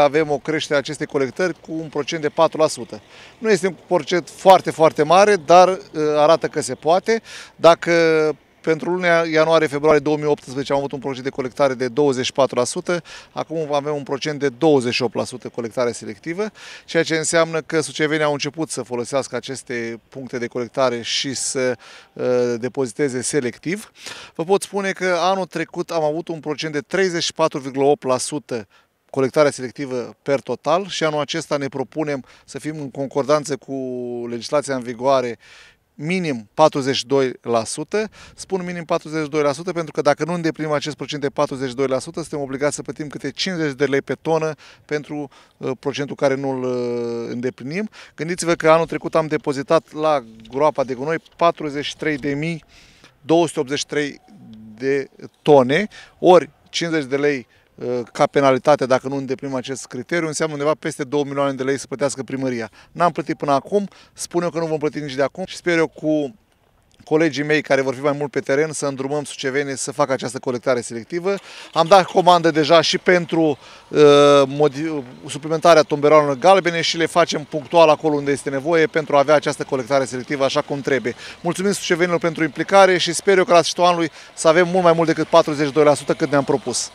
Avem o creștere a acestei colectări cu un procent de 4%. Nu este un procent foarte, foarte mare, dar uh, arată că se poate. Dacă pentru luna ianuarie-februarie 2018 am avut un procent de colectare de 24%, acum avem un procent de 28% colectare selectivă, ceea ce înseamnă că sucevenii au început să folosească aceste puncte de colectare și să uh, depoziteze selectiv. Vă pot spune că anul trecut am avut un procent de 34,8% colectarea selectivă per total și anul acesta ne propunem să fim în concordanță cu legislația în vigoare minim 42%. Spun minim 42% pentru că dacă nu îndeplinim acest procent de 42%, suntem obligați să plătim câte 50 de lei pe tonă pentru uh, procentul care nu îl uh, îndeplinim. Gândiți-vă că anul trecut am depozitat la groapa de gunoi 43.283 de tone, ori 50 de lei Uh, ca penalitate dacă nu îndeplinim acest criteriu, înseamnă undeva peste 2 milioane de lei să plătească primăria. N-am plătit până acum, spun eu că nu vom plăti nici de acum și sper eu cu colegii mei care vor fi mai mult pe teren să îndrumăm sucevenii să facă această colectare selectivă. Am dat comandă deja și pentru uh, suplimentarea tomberoanelor galbene și le facem punctual acolo unde este nevoie pentru a avea această colectare selectivă așa cum trebuie. Mulțumim sucevenilor pentru implicare și sper eu că la sfârșitul anului să avem mult mai mult decât 42% cât ne-am propus.